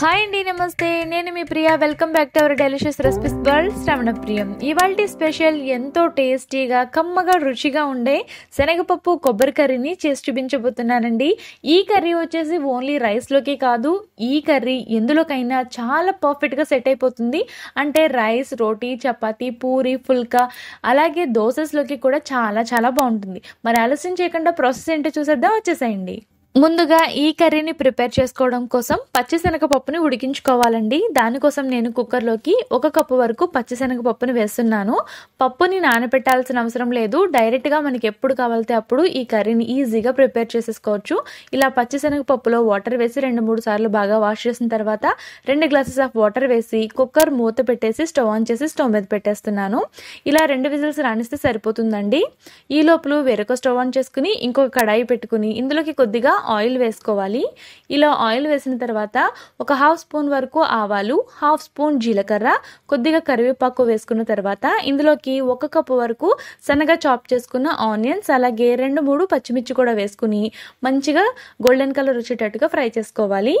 hi అండి నమస్తే నేను మీ Priya welcome back to our delicious recipes world శ్రవణ ప్రియం ఇవాళ స్పెషల్ ఎంతో టేస్టీగా కమ్మగా రుచిగా ఉండే శనగపప్పు కొబ్బరి కర్రీని చేసి చూపించబోతున్నానండి ఈ కర్రీ వచ్చేసి ఓన్లీ రైస్లోకి కాదు ఈ కర్రీ ఎందులోకైనా చాలా పర్ఫెక్ట్గా సెట్ అయిపోతుంది అంటే రైస్ రోటీ చపాతి పూరి ఫుల్కా అలాగే దోసెస్లోకి కూడా చాలా చాలా బాగుంటుంది మరి ఆలస్యం చేయకుండా ప్రాసెస్ ఏంటో చూసేద్దాం వచ్చేసేయండి ముందుగా ఈ కర్రీని ప్రిపేర్ చేసుకోవడం కోసం పచ్చిశనగపప్పుని ఉడికించుకోవాలండి దానికోసం నేను కుక్కర్లోకి ఒక కప్పు వరకు పచ్చిశనగపప్పుని వేస్తున్నాను పప్పుని నానబెట్టాల్సిన అవసరం లేదు డైరెక్ట్గా మనకి ఎప్పుడు కావాలితే అప్పుడు ఈ కర్రీని ఈజీగా ప్రిపేర్ చేసేసుకోవచ్చు ఇలా పచ్చిశనగపప్పులో వాటర్ వేసి రెండు మూడు సార్లు బాగా వాష్ చేసిన తర్వాత రెండు గ్లాసెస్ ఆఫ్ వాటర్ వేసి కుక్కర్ మూత పెట్టేసి స్టవ్ ఆన్ చేసి స్టవ్ మీద పెట్టేస్తున్నాను ఇలా రెండు విజిల్స్ రాణిస్తే సరిపోతుందండి ఈ లోపల వేరొక స్టవ్ ఆన్ చేసుకుని ఇంకొక కడాయి పెట్టుకుని ఇందులోకి కొద్దిగా ఆయిల్ వేసుకోవాలి ఇలా ఆయిల్ వేసిన తర్వాత ఒక హాఫ్ స్పూన్ వరకు ఆవాలు హాఫ్ స్పూన్ జీలకర్ర కొద్దిగా కరివేపాకు వేసుకున్న తర్వాత ఇందులోకి ఒక కప్పు వరకు సన్నగా చాప్ చేసుకున్న ఆనియన్స్ అలాగే రెండు మూడు పచ్చిమిర్చి కూడా వేసుకుని మంచిగా గోల్డెన్ కలర్ వచ్చేటట్టుగా ఫ్రై చేసుకోవాలి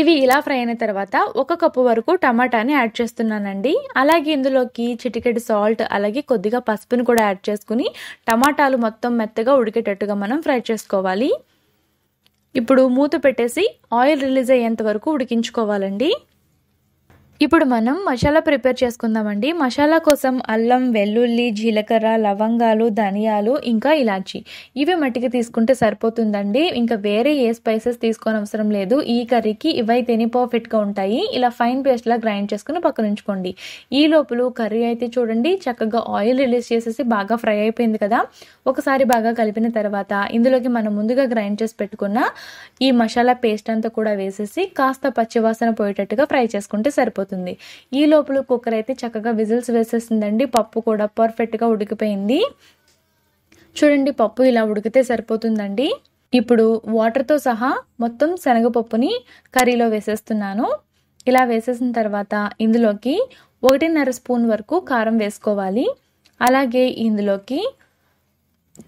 ఇవి ఇలా ఫ్రై అయిన తర్వాత ఒక కప్పు వరకు టమాటాని యాడ్ చేస్తున్నానండి అలాగే ఇందులోకి చిటికెడు సాల్ట్ అలాగే కొద్దిగా పసుపుని కూడా యాడ్ చేసుకుని టమాటాలు మొత్తం మెత్తగా ఉడికేటట్టుగా మనం ఫ్రై చేసుకోవాలి ఇప్పుడు మూత పెట్టేసి ఆయిల్ రిలీజ్ అయ్యేంత వరకు ఉడికించుకోవాలండి ఇప్పుడు మనం మసాలా ప్రిపేర్ చేసుకుందామండి మసాలా కోసం అల్లం వెల్లుల్లి జీలకర్ర లవంగాలు ధనియాలు ఇంకా ఇలాచి ఇవి మట్టికి తీసుకుంటే సరిపోతుందండి ఇంకా వేరే ఏ స్పైసెస్ తీసుకొని అవసరం లేదు ఈ కర్రీకి ఇవైతేనే పర్ఫెక్ట్గా ఉంటాయి ఇలా ఫైన్ పేస్ట్లా గ్రైండ్ చేసుకుని పక్కన ఉంచుకోండి ఈ లోపల కర్రీ అయితే చూడండి చక్కగా ఆయిల్ రిలీజ్ చేసేసి బాగా ఫ్రై అయిపోయింది కదా ఒకసారి బాగా కలిపిన తర్వాత ఇందులోకి మనం ముందుగా గ్రైండ్ చేసి పెట్టుకున్న ఈ మసాలా పేస్ట్ అంతా కూడా వేసేసి కాస్త పచ్చివాసన పోయేటట్టుగా ఫ్రై చేసుకుంటే సరిపోతుంది అవుతుంది ఈ లోపల కుక్కర్ అయితే చక్కగా విజిల్స్ వేసేస్తుందండి పప్పు కూడా పర్ఫెక్ట్గా ఉడికిపోయింది చూడండి పప్పు ఇలా ఉడికితే సరిపోతుందండి ఇప్పుడు వాటర్తో సహా మొత్తం శనగపప్పుని కర్రీలో వేసేస్తున్నాను ఇలా వేసేసిన తర్వాత ఇందులోకి ఒకటిన్నర స్పూన్ వరకు కారం వేసుకోవాలి అలాగే ఇందులోకి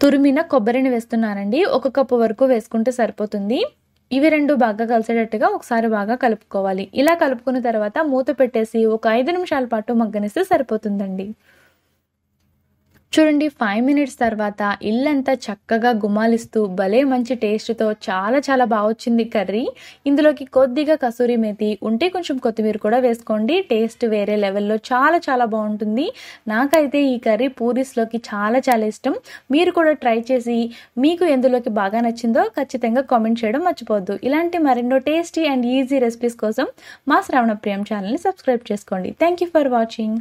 తురిమిన కొబ్బరిని వేస్తున్నానండి ఒక కప్పు వరకు వేసుకుంటే సరిపోతుంది ఇవి రెండు బాగా కలిసేటట్టుగా ఒకసారి బాగా కలుపుకోవాలి ఇలా కలుపుకున్న తర్వాత మూత పెట్టేసి ఒక ఐదు నిమిషాల పాటు మగ్గనిస్తే సరిపోతుందండి చూడండి ఫైవ్ మినిట్స్ తర్వాత ఇల్లంతా చక్కగా గుమాలిస్తూ భలే మంచి టేస్ట్తో చాలా చాలా బాగా వచ్చింది కర్రీ ఇందులోకి కొద్దిగా కసూరి మేతి ఉంటే కొంచెం కొత్తిమీర కూడా వేసుకోండి టేస్ట్ వేరే లెవెల్లో చాలా చాలా బాగుంటుంది నాకైతే ఈ కర్రీ పూరీస్లోకి చాలా చాలా ఇష్టం మీరు కూడా ట్రై చేసి మీకు ఎందులోకి బాగా నచ్చిందో ఖచ్చితంగా కామెంట్ చేయడం మర్చిపోద్దు ఇలాంటి మరెన్నో టేస్టీ అండ్ ఈజీ రెసిపీస్ కోసం మా శ్రవణ ప్రియం ఛానల్ని సబ్స్క్రైబ్ చేసుకోండి థ్యాంక్ యూ ఫర్ వాచింగ్